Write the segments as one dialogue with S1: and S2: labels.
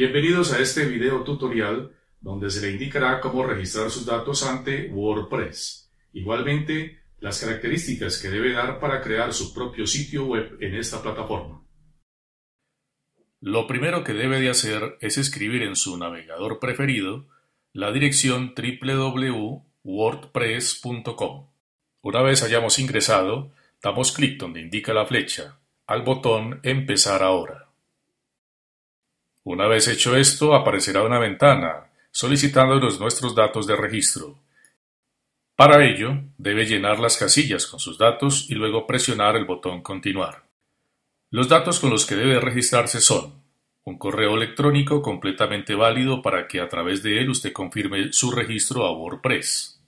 S1: Bienvenidos a este video tutorial donde se le indicará cómo registrar sus datos ante WordPress. Igualmente, las características que debe dar para crear su propio sitio web en esta plataforma. Lo primero que debe de hacer es escribir en su navegador preferido la dirección www.wordpress.com. Una vez hayamos ingresado, damos clic donde indica la flecha al botón Empezar ahora. Una vez hecho esto, aparecerá una ventana solicitándonos nuestros datos de registro. Para ello, debe llenar las casillas con sus datos y luego presionar el botón Continuar. Los datos con los que debe registrarse son un correo electrónico completamente válido para que a través de él usted confirme su registro a WordPress.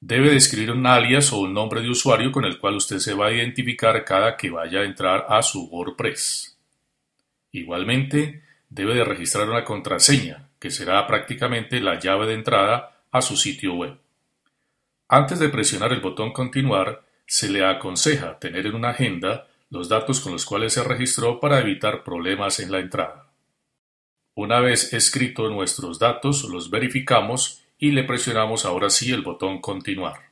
S1: Debe describir un alias o un nombre de usuario con el cual usted se va a identificar cada que vaya a entrar a su WordPress. Igualmente, debe de registrar una contraseña, que será prácticamente la llave de entrada a su sitio web. Antes de presionar el botón Continuar, se le aconseja tener en una agenda los datos con los cuales se registró para evitar problemas en la entrada. Una vez escrito nuestros datos, los verificamos y le presionamos ahora sí el botón Continuar.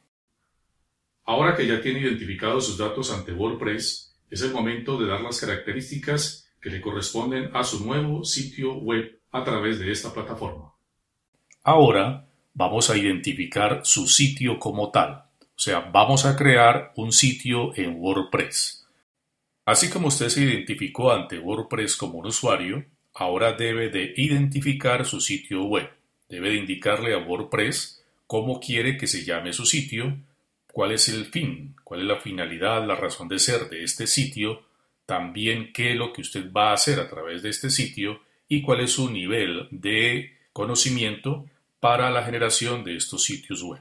S1: Ahora que ya tiene identificados sus datos ante WordPress, es el momento de dar las características le corresponden a su nuevo sitio web a través de esta plataforma. Ahora vamos a identificar su sitio como tal, o sea, vamos a crear un sitio en WordPress. Así como usted se identificó ante WordPress como un usuario, ahora debe de identificar su sitio web. Debe de indicarle a WordPress cómo quiere que se llame su sitio, cuál es el fin, cuál es la finalidad, la razón de ser de este sitio también qué es lo que usted va a hacer a través de este sitio y cuál es su nivel de conocimiento para la generación de estos sitios web.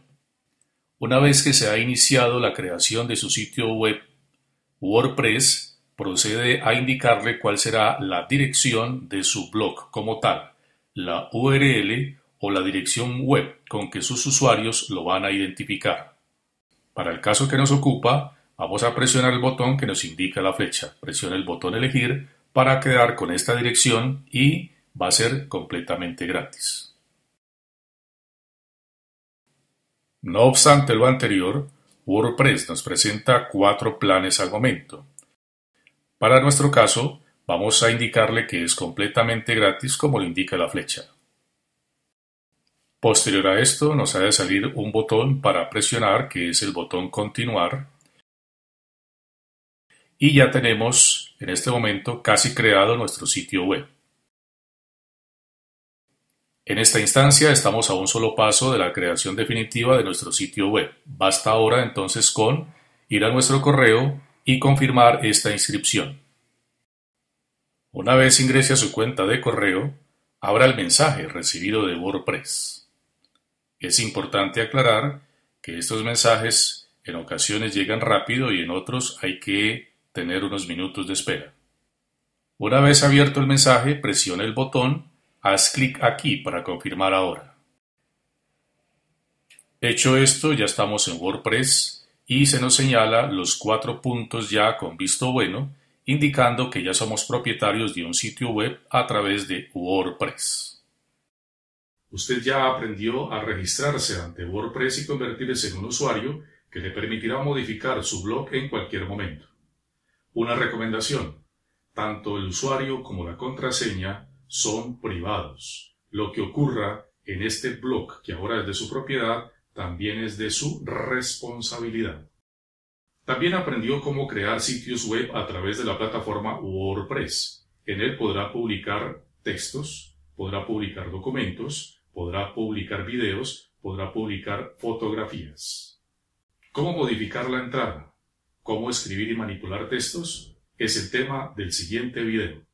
S1: Una vez que se ha iniciado la creación de su sitio web, WordPress procede a indicarle cuál será la dirección de su blog como tal, la URL o la dirección web con que sus usuarios lo van a identificar. Para el caso que nos ocupa, Vamos a presionar el botón que nos indica la flecha. Presiona el botón elegir para quedar con esta dirección y va a ser completamente gratis. No obstante lo anterior, WordPress nos presenta cuatro planes al momento. Para nuestro caso, vamos a indicarle que es completamente gratis como lo indica la flecha. Posterior a esto, nos ha de salir un botón para presionar que es el botón Continuar y ya tenemos en este momento casi creado nuestro sitio web. En esta instancia estamos a un solo paso de la creación definitiva de nuestro sitio web. Basta ahora entonces con ir a nuestro correo y confirmar esta inscripción. Una vez ingrese a su cuenta de correo, abra el mensaje recibido de WordPress. Es importante aclarar que estos mensajes en ocasiones llegan rápido y en otros hay que tener unos minutos de espera. Una vez abierto el mensaje, presione el botón Haz clic aquí para confirmar ahora. Hecho esto, ya estamos en WordPress y se nos señala los cuatro puntos ya con visto bueno, indicando que ya somos propietarios de un sitio web a través de WordPress. Usted ya aprendió a registrarse ante WordPress y convertirse en un usuario que le permitirá modificar su blog en cualquier momento. Una recomendación. Tanto el usuario como la contraseña son privados. Lo que ocurra en este blog, que ahora es de su propiedad, también es de su responsabilidad. También aprendió cómo crear sitios web a través de la plataforma WordPress. En él podrá publicar textos, podrá publicar documentos, podrá publicar videos, podrá publicar fotografías. ¿Cómo modificar la entrada? Cómo escribir y manipular textos es el tema del siguiente video.